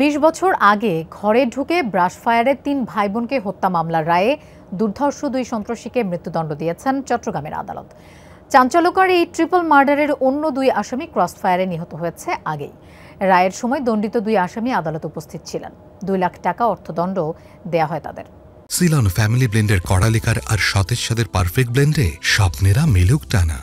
বিশ বছর আগে ঘরে ঢুকে ব্রাশ ফায়ারে তিন ভাই বোনকে হত্যা মামলার রায়ে দুর্ধর্ষ দুই সন্ত্রাসীকে মৃত্যুদণ্ড দিয়েছেন চট্টগ্রামের আদালত চাঞ্চল্যকর এই ট্রিপল মার্ডারের অন্য দুই আসামি ক্রস ফায়ারে নিহত হয়েছে আগেই রায়ের সময় দণ্ডিত দুই আসামি আদালত উপস্থিত ছিলেন দুই লাখ টাকা অর্থদণ্ড দেয়া হয় তাদের সিলন ফ্যামিলি ব্লেন্ডের কড়ালিকার আর সতেজ সাদের পারফেক্ট ব্লেন্ডে স্বপ্নেরা মিলুক টানা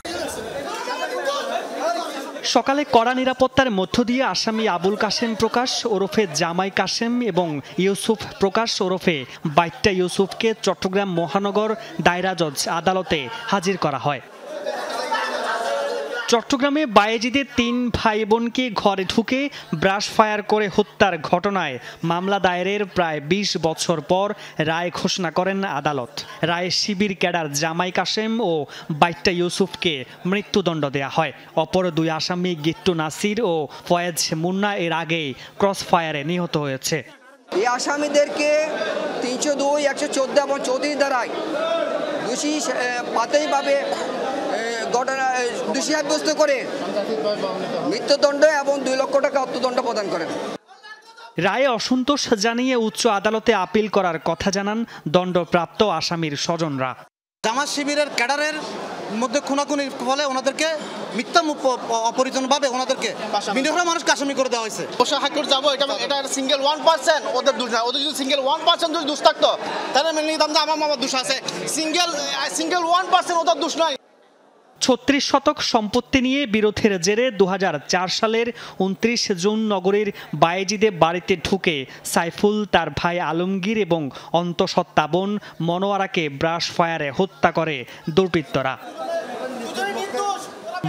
সকালে কড়া নিরাপত্তার মধ্য দিয়ে আসামি আবুল কাসেম প্রকাশ ওরফে জামাই কাসেম এবং ইউসুফ প্রকাশ ওরফে বাইটা ইউসুফকে চট্টগ্রাম মহানগর দায়রা জজ আদালতে হাজির করা হয় চট্টগ্রামে বায়েজিদের তিন ভাই বোনকে ঘরে ঢুকে ব্রাশ ফায়ার করে হত্যার ঘটনায় মামলা দায়েরের প্রায় ২০ বছর পর রায় ঘোষণা করেন আদালত রায় শিবির ক্যাডার জামাই কাশেম ও বাইট্টা ইউসুফকে মৃত্যুদণ্ড দেয়া হয় অপর দুই আসামি গিট্টু নাসির ও ফয়েজ মুন্না এর আগেই ক্রস ফায়ারে নিহত হয়েছে এই আসামিদেরকে তিনশো দুই একশো চোদ্দ এবং চৌত্রিশ দ্বারায় দোষী পাতেইভাবে ঘটনা দোষী সাব্যস্ত করে মৃত্যুদণ্ড এবং দুই লক্ষ টাকা অর্থদণ্ড প্রদান করেন রায়ে অসন্তোষ জানিয়ে উচ্চ আদালতে আপিল করার কথা জানান দণ্ডপ্রাপ্ত আসামির স্বজনরা জামাত শিবিরের ক্যাডারের মধ্যে খুনাখুনির ফলে ওনাদেরকে মিথ্যা অপরিজনভাবে ওনাদেরকে মিলিয়ন মানুষকে আসামি করে দেওয়া হয়েছে ওষা হাইকোর্ট যাবো এটা এটা সিঙ্গেল ওয়ান পার্সেন্ট ওদের দোষ না ওদের যদি সিঙ্গেল ওয়ান পার্সেন্ট যদি দোষ থাকতো তাহলে মেনে নিতাম যে আমার মামার দোষ আছে সিঙ্গেল সিঙ্গেল ওয়ান পার্সেন্ট ওদের দোষ নয় ছত্রিশ শতক সম্পত্তি নিয়ে বিরোধের জেরে দু সালের উনত্রিশ জুন নগরীর বায়েজিদে বাড়িতে ঢুকে সাইফুল তার ভাই আলমগীর এবং অন্তঃসত্ত্বা বোন মনোয়ারাকে ব্রাশ ফায়ারে হত্যা করে দুর্বৃত্তরা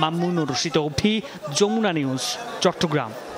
মামুনুর রশিদ অভি যমুনা নিউজ চট্টগ্রাম